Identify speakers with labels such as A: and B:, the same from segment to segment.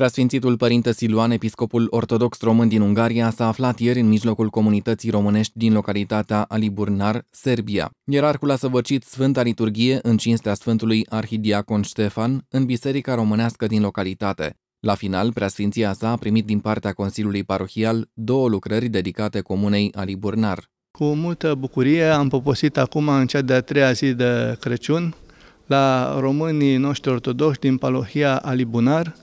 A: Preasfințitul Părinte Siluan, episcopul ortodox român din Ungaria, s-a aflat ieri în mijlocul comunității românești din localitatea Aliburnar, Serbia. Ierarhul a săvârșit Sfânta Liturghie în cinstea Sfântului Arhidiacon Ștefan în biserica românească din localitate. La final, preasfinția sa a primit din partea Consiliului Parohial două lucrări dedicate comunei Aliburnar.
B: Cu multă bucurie am poposit acum în cea de-a treia zi de Crăciun la românii noștri ortodoxi din Palohia Alibunar,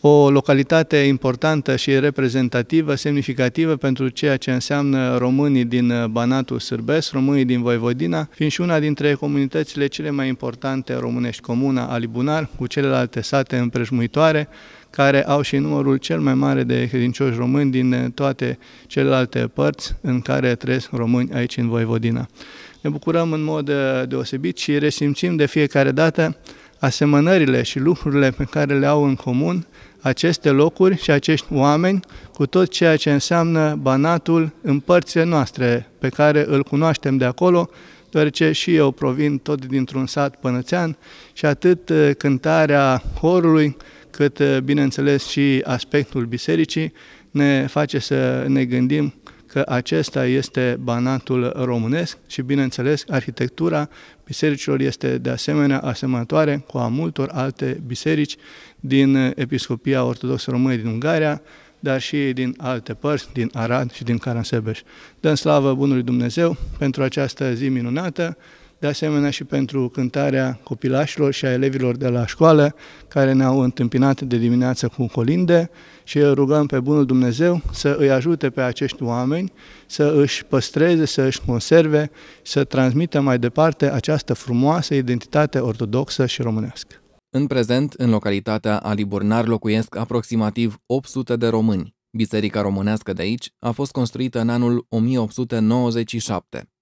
B: o localitate importantă și reprezentativă, semnificativă pentru ceea ce înseamnă românii din uh, Banatul Sârbesc, românii din Voivodina, fiind și una dintre comunitățile cele mai importante românești, comuna Alibunar, cu celelalte sate împrejmuitoare, care au și numărul cel mai mare de credincioși români din uh, toate celelalte părți în care trăiesc români aici în Voivodina. Ne bucurăm în mod uh, deosebit și resimțim de fiecare dată asemănările și lucrurile pe care le au în comun aceste locuri și acești oameni cu tot ceea ce înseamnă Banatul în părțile noastre pe care îl cunoaștem de acolo, deoarece și eu provin tot dintr-un sat pănățean și atât uh, cântarea horului, cât, uh, bineînțeles, și aspectul bisericii ne face să ne gândim că acesta este banatul românesc și, bineînțeles, arhitectura bisericilor este de asemenea asemănătoare cu a multor alte biserici din Episcopia Ortodoxă Română din Ungaria, dar și din alte părți, din Arad și din Caransebeș. Dăm slavă Bunului Dumnezeu pentru această zi minunată, de asemenea și pentru cântarea copilașilor și a elevilor de la școală care ne-au întâmpinat de dimineață cu colinde și rugăm pe Bunul Dumnezeu să îi ajute pe acești oameni să își păstreze, să își conserve, să transmită mai departe această frumoasă identitate ortodoxă și românească.
A: În prezent, în localitatea Aliburnar locuiesc aproximativ 800 de români. Biserica românească de aici a fost construită în anul 1897.